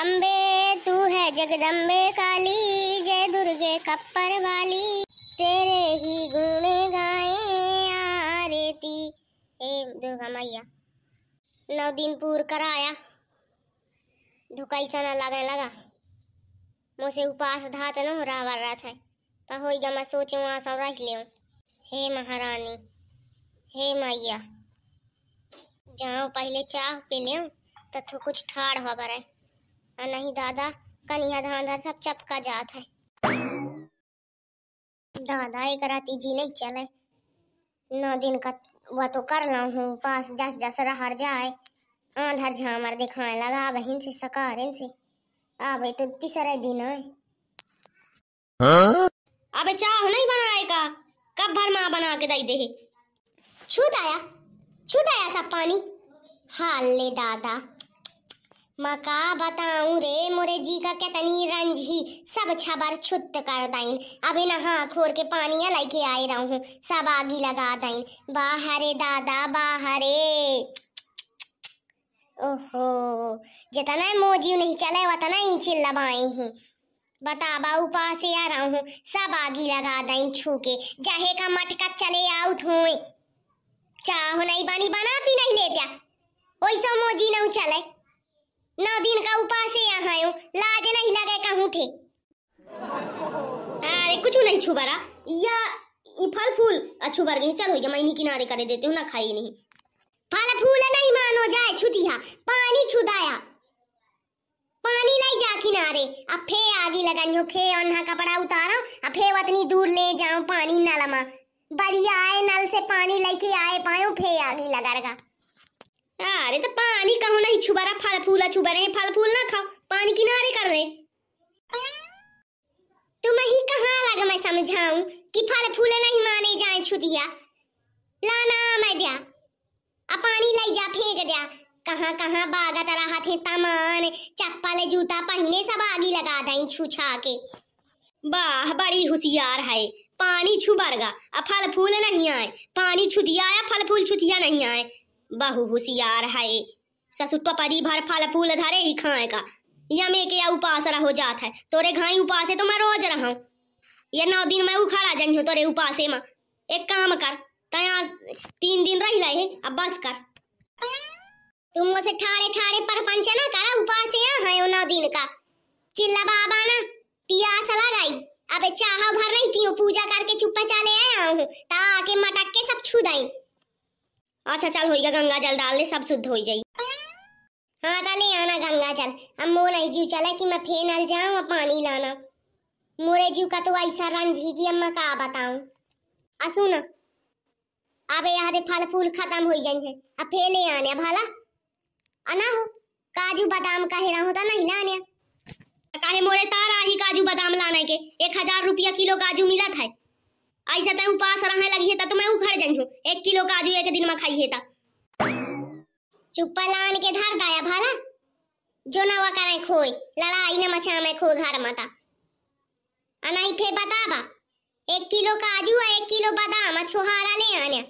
अम्बे तू है जगदम्बे काली जय दुर्गे कप्पर वाली तेरे ही गुण गाए आरती ए दुर्गा मैया नौ दिन पूर कर आया धोखा ऐसा न लगने लगा मुझसे उपास धात न हो रहा वर रहा था हो गया मैं सोचू वहाँ सब रख ले हे महारानी हे मैया जाओ पहले चाह पी ले तो कुछ ठाड़ हो रहा है नहीं दादा कनिया धांधर सब चपका जात है दादा एक राती जी नहीं चले नौ दिन का वह तो कर ला हूँ पास जस जस रहर जाए आंधर झामर दिखाए लगा बहन से सकारन से आवे तो तीसरे दिन है हाँ? अबे चाह नहीं बनाए का कब भर माँ बना के दई दे छूट आया छूट आया सब पानी हाल ले दादा मैं का बताऊं रे मोरे जी का क्या तनी रंजी सब छबर छुत कर दाइन अबे नहा खोर के पानिया लेके आए रहा हूँ सब आगी लगा दाइन बाहरे दादा बाहरे ओहो जितना मोजी नहीं चले वतना ही चिल्लबाई हैं बताबा उपा से आ रहा हूँ सब आगी लगा दाइन छू के जाहे का मटका चले आउट हुए चाहो नहीं बानी बना भी नहीं लेत्या ओइसा मोजी नहीं चले नौ दिन का उपास है यहाँ आयो लाज नहीं लगे कहूँ थे अरे कुछ नहीं छुबरा या फल फूल अच्छू भर गई चल हो गया मैं किनारे करे देती हूँ ना खाई नहीं फल फूल नहीं मानो जाए छुतिया पानी छुदाया पानी लाई जा किनारे अब फे आगे लगाई हो फे अन्हा कपड़ा उतारो अब फे वतनी दूर ले जाओ पानी नलमा बढ़िया आए नल से पानी लेके आए पायो फे आगे लगा रहा अरे तो पानी कहो नहीं ही छुबा रहा फल फूल छुबा रहे फल फूल ना खाओ पानी किनारे कर रहे तुम्हें ही कहाँ लगा मैं समझाऊं कि फल फूल नहीं माने जाए छुदिया लाना मैं दिया अब पानी ले जा फेंक दिया कहाँ कहाँ बागत रहा थे तमान चप्पल जूता पहने सब आगी लगा दई छुछा के वाह बड़ी होशियार है पानी छुबरगा अब फल फूल नहीं आए पानी छुदिया आया फल फूल छुतिया नहीं आए बहु होशियार है ससुर तो पपरी भर फल फूल धरे ही खाए का यमे के उपास रहो जात है तोरे घाई उपास है तो मैं रोज रहा ये नौ दिन मैं उखाड़ा जनी तोरे उपासे में एक काम कर तया तीन दिन रही लाए अब बस कर तुम उसे ठाड़े ठाड़े परपंच ना करा उपास यहाँ है नौ दिन का चिल्ला बाबा ना पिया सला गई अबे चाह भर रही पियो पूजा करके चुप्पा चले आया हूँ ता आके मटक के सब छू दाई अच्छा चल होगा गंगा जल डाल दे सब शुद्ध हो जाई हाँ डाले आना गंगा जल अब मोर नहीं जीव चला कि मैं फेन हल जाऊँ और पानी लाना मोरे जीव का तो ऐसा रंज ही कि अब मैं कहा बताऊँ आ सुन अब यहाँ दे फल फूल खत्म हो जाए अब ले आने भाला आना हो काजू बादाम का हेरा होता तो नहीं लाने काहे मोरे तारा ही काजू बादाम लाने के एक हजार रुपया किलो काजू मिलत है ऐसा तय तो उपास रहे लगी है तो मैं उखड़ जन हूँ एक किलो काजू एक दिन में खाई है चुप्पा लान के धर दाया भाला जो नवा करे खोई लड़ाई ने मचा में खो घर में माता अनाई फे बताबा एक किलो काजू और एक किलो बादाम छोहारा ले आने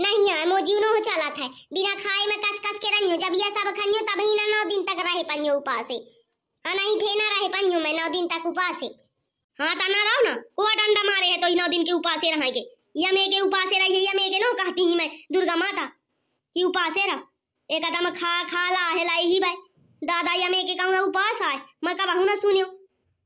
नहीं आ मो मोजी नो चला था बिना खाए में कस कस के रहियो जब ये सब खनियो तब ही ना नौ दिन तक रहे पनियो उपास अनाई फे ना रहे पनियो मैं नौ दिन तक उपासे हाँ तो ताना रहो ना को डंडा मारे है तो नौ दिन के उपासे रहेंगे यमे के उपासे रहिए यमे के नो कहती ही मैं दुर्गा माता की उपास रह एक आदम खा खा ला है लाई ही भाई दादा यमे के कहूँ उपास आए मैं कब ना सुनियो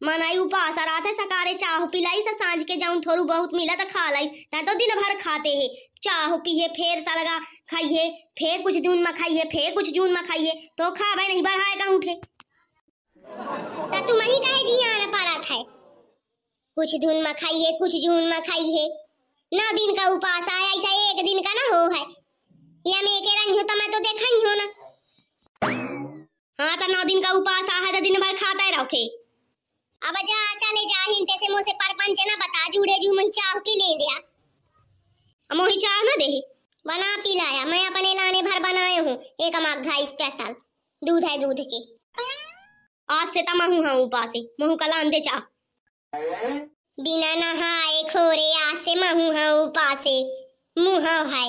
मनाई उपास आ रहा था सकारे चाह पिलाई सा सांझ के जाऊं थोड़ू बहुत मिला तो खा लाई ता तो दिन भर खाते है चाह पीहे फेर सा लगा खाइए फेर कुछ जून में खाइए फेर कुछ जून में खाइए तो खा भाई नहीं बढ़ाएगा उठे तो तुम ही कहे जी कुछ धुन मखाई है कुछ जून मखाई है नौ दिन का उपास आया ऐसा एक दिन का ना हो है या मैं कह रही हूँ तो मैं तो देखा ही हूँ ना हाँ तो नौ दिन का उपास आ है तो दिन भर खाता है रखे अब जा चले जा हिन कैसे हिंटे से परपंच ना बता जुड़े जू मही चाह पी ले दिया मोही चाह ना दे बना पी लाया मैं अपने लाने भर बनाए हूँ एक अमाग घाइस पैसा दूध है दूध के आज से तमा तमहू हाँ उपास महू का लान दे चाह बिना नहाए खोरे आसे महू पासे मुहाव है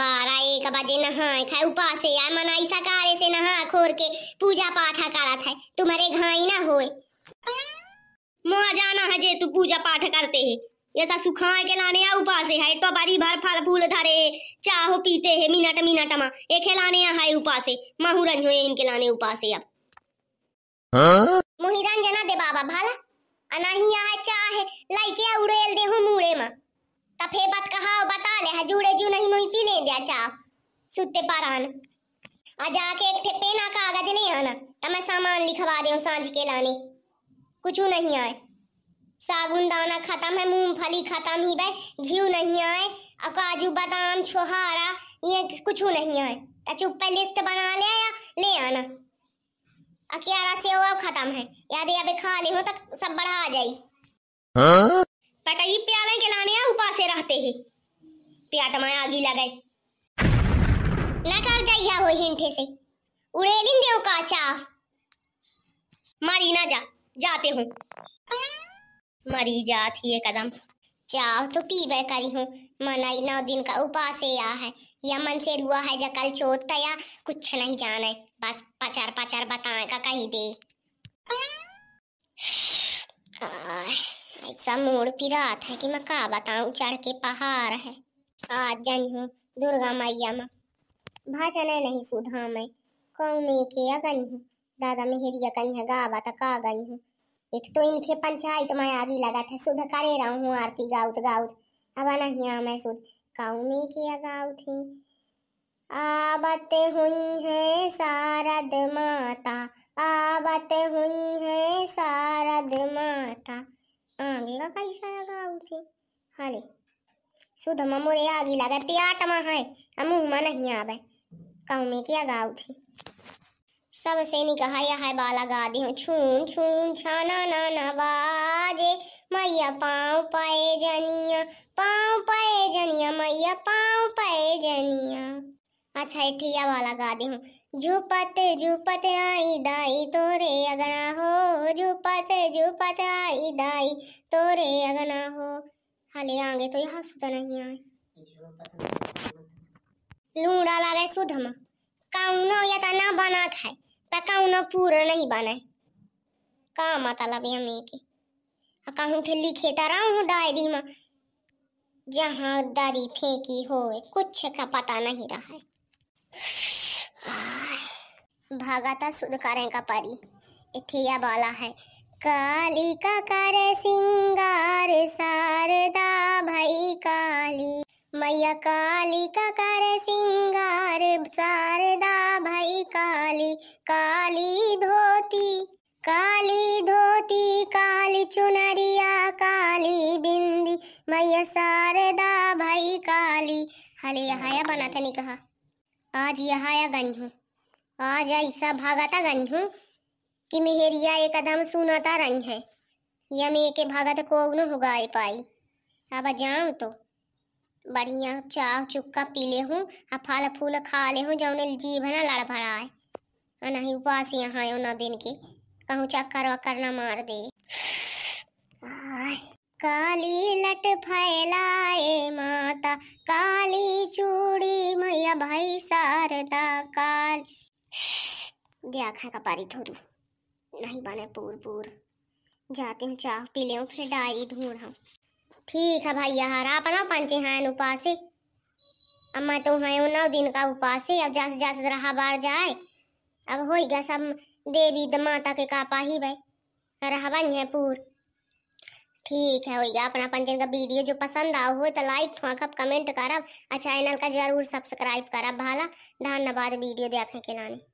बारह एक बजे नहाए खाए उपासे आय मनाई सकारे से नहा खोर के पूजा पाठ करा था तुम्हारे घाई ना होए मुआ जाना है जे तू पूजा पाठ करते है ऐसा सुखाए के लाने आ उपासे है तो बारी भर फल फूल धरे है चाह पीते है मिनट मिनट मा ये खिलाने आ है उपासे महू हुए इनके लाने उपासे अब हाँ? जना दे बाबा भाला अनाही यहाँ चाहे लाइके उड़ेल दे हूँ मुड़े में तफे बात कहा बता ले हजूड़े जू नहीं मुई पी ले दिया चाह सुते पारान आ जाके एक ठेपे ना कागज ले आना तो मैं सामान लिखवा दे सांझ के लाने कुछ नहीं आए सागुन दाना खत्म है मूंगफली खत्म ही बे घी नहीं आए और काजू बादाम छोहारा ये कुछ नहीं आए तो चुप लिस्ट बना ले या ले आना अकियारा से अब खत्म है यदि अभी खाली हो तक सब बढ़ा जाई हाँ? पटही प्याले के लाने उपास रहते ही प्याट तो में आगे लगे न कर जाइया हो हिंठे से उड़ेलिन देव का चा मारी ना जा जाते हूँ मरी जाती है कदम चाह तो पीवे करी हूँ मनाई नौ दिन का उपास या है या मन से रुआ है जा कल चोत या कुछ नहीं जाना है बस पचार पचार बताए का कहीं दे ऐसा मोड़ पिरात है कि मैं का बताऊ चढ़ के पहाड़ है आज जन हूँ दुर्गा मैया माँ भाजन है नहीं सुधा मैं कौ में के अगन हूँ दादा मेहरिया कन्या गावा तक अगन हूँ एक तो इनके पंचायत में आगी लगा था सुध करे रहा हूँ आरती गाउत गाउत अब नहीं आ मैं सुध काऊ में किया गाउत थी आबत हुई है शारद माता आबत हुई है शारद माता आगे का कैसा गाउत ही हरे सुध मोरे आगे लगा प्याट में है मुँह में नहीं आवे काऊ में किया गाउत थी सब सबसे कहा यह है बाला गादी हूँ छून छून छाना ना बाजे मैया पाँव पाए जनिया पाँव पाए जनिया मैया पाँव पाए जनिया अच्छा ठिया वाला गा दी हूँ झुपत झुपत आई दाई तोरे अगना हो झुपत झुपत आई दाई तोरे अगना हो हले आगे तो यहाँ सुधा तो नहीं आए लूड़ा लागे सुधमा काउनो तना बना खाए तकाउन पूरा नहीं बने का मतलब में की के कहूँ ठे लिखे तरह हूँ डायरी में जहाँ दरी फेंकी हो कुछ का पता नहीं रहा है भागा था सुध करें का परी इठिया बाला है काली का करे सिंगार सारदा भाई काली मैया काली का कर सिंगार शारदा भाई काली काली धोती काली धोती काली चुनरिया काली बिंदी मैया शारदा भाई काली हले यहाया बना था नहीं कहा आज यहाया गंज हूँ आज ऐसा भागाता गंजू कि मेहरिया एक अदम सुनाता रंग है यम एक भागत को उगनो पाई अब जाऊँ तो बढ़िया चाह चुक्का पी ले हूँ आ फल फूल खा ले हूँ जौने जीव है ना लड़ भरा है नहीं उपास यहाँ है ना दिन के कहूँ चक्कर वक्कर ना मार दे काली लट फैलाए माता काली चूड़ी मैया भाई सारदा काल खा का पारी धोरू नहीं बने पूर पूर जाती हूँ चाह पी ले फिर डाई ढूंढ ठीक है भैया अपना पंचे हैं उपासे अब मैं तो है नौ दिन का उपासे अब जस जस रहा बार जाए अब होगा सब देवी द माता के का पाही भाई रहबन है पूर ठीक है होगा अपना पंचन का वीडियो जो पसंद आओ हो तो लाइक ठोकब कमेंट करब और चैनल का जरूर सब्सक्राइब करब भाला धन्यवाद वीडियो देखने के लाने